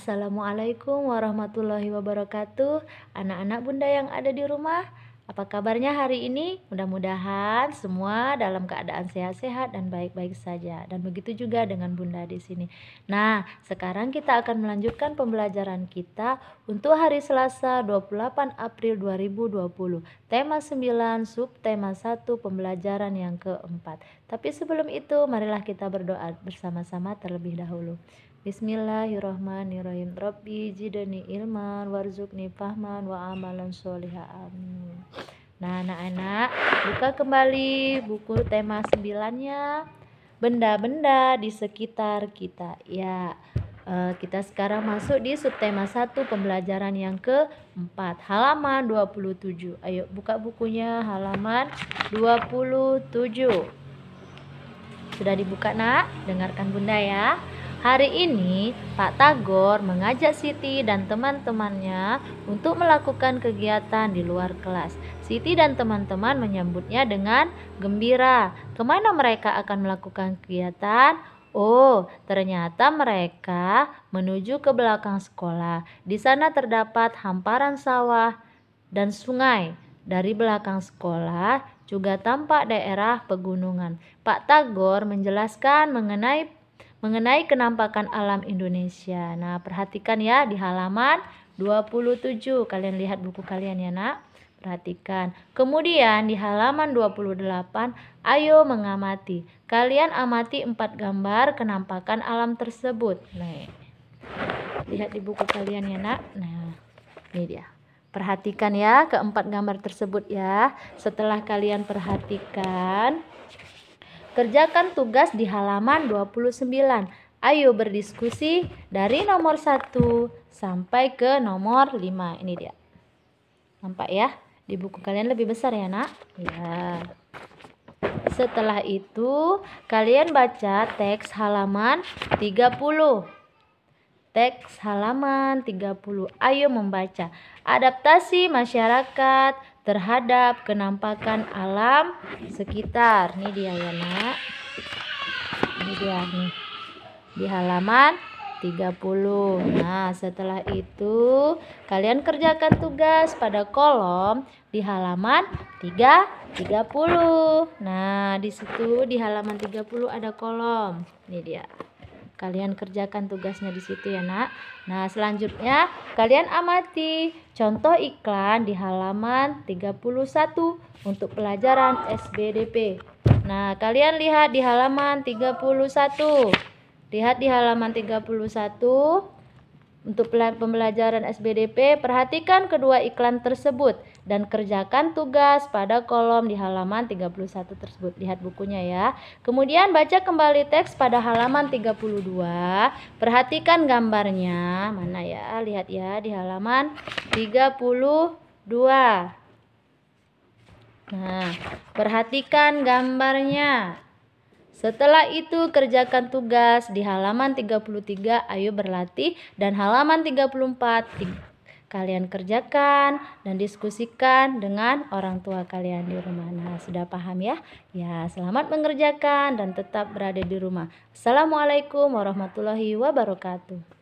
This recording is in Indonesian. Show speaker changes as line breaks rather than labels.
Assalamualaikum warahmatullahi wabarakatuh. Anak-anak Bunda yang ada di rumah, apa kabarnya hari ini? Mudah-mudahan semua dalam keadaan sehat-sehat dan baik-baik saja. Dan begitu juga dengan Bunda di sini. Nah, sekarang kita akan melanjutkan pembelajaran kita untuk hari Selasa 28 April 2020. Tema 9, subtema 1, pembelajaran yang keempat. Tapi sebelum itu, marilah kita berdoa bersama-sama terlebih dahulu. Bismillahirrahmanirrahim. Rabbi jidani ilman warzuqni fahman wa amalan solihah. Amin. Nah, anak-anak, buka kembali buku tema sembilannya Benda-benda di sekitar kita. Ya, eh, kita sekarang masuk di subtema 1 pembelajaran yang keempat. Halaman 27. Ayo buka bukunya halaman 27. Sudah dibuka, Nak? Dengarkan Bunda ya. Hari ini, Pak Tagor mengajak Siti dan teman-temannya untuk melakukan kegiatan di luar kelas. Siti dan teman-teman menyambutnya dengan gembira. Kemana mereka akan melakukan kegiatan? Oh, ternyata mereka menuju ke belakang sekolah. Di sana terdapat hamparan sawah dan sungai. Dari belakang sekolah juga tampak daerah pegunungan. Pak Tagor menjelaskan mengenai mengenai kenampakan alam Indonesia. Nah, perhatikan ya di halaman 27. Kalian lihat buku kalian ya, Nak. Perhatikan. Kemudian di halaman 28, ayo mengamati. Kalian amati empat gambar kenampakan alam tersebut. Nih. Lihat di buku kalian ya, Nak. Nah, ini dia. Perhatikan ya keempat gambar tersebut ya. Setelah kalian perhatikan, Kerjakan tugas di halaman 29. Ayo berdiskusi dari nomor 1 sampai ke nomor 5. Ini dia. Nampak ya? Di buku kalian lebih besar ya, Nak? Ya. Setelah itu, kalian baca teks halaman 30. Teks halaman 30. Ayo membaca. Adaptasi masyarakat terhadap kenampakan alam sekitar. Ini dia ya nak. Ini dia nih. Di halaman 30. Nah, setelah itu kalian kerjakan tugas pada kolom di halaman 3 30. Nah, di situ di halaman 30 ada kolom. Ini dia. Kalian kerjakan tugasnya di situ ya, Nak. Nah, selanjutnya kalian amati contoh iklan di halaman 31 untuk pelajaran SBDP. Nah, kalian lihat di halaman 31. Lihat di halaman 31 untuk pembelajaran SBDP, perhatikan kedua iklan tersebut dan kerjakan tugas pada kolom di halaman 31 tersebut. Lihat bukunya ya. Kemudian baca kembali teks pada halaman 32. Perhatikan gambarnya. Mana ya? Lihat ya di halaman 32. Nah, perhatikan gambarnya. Setelah itu kerjakan tugas di halaman 33 ayo berlatih dan halaman 34 kalian kerjakan dan diskusikan dengan orang tua kalian di rumah. Nah, sudah paham ya? Ya, selamat mengerjakan dan tetap berada di rumah. Assalamualaikum warahmatullahi wabarakatuh.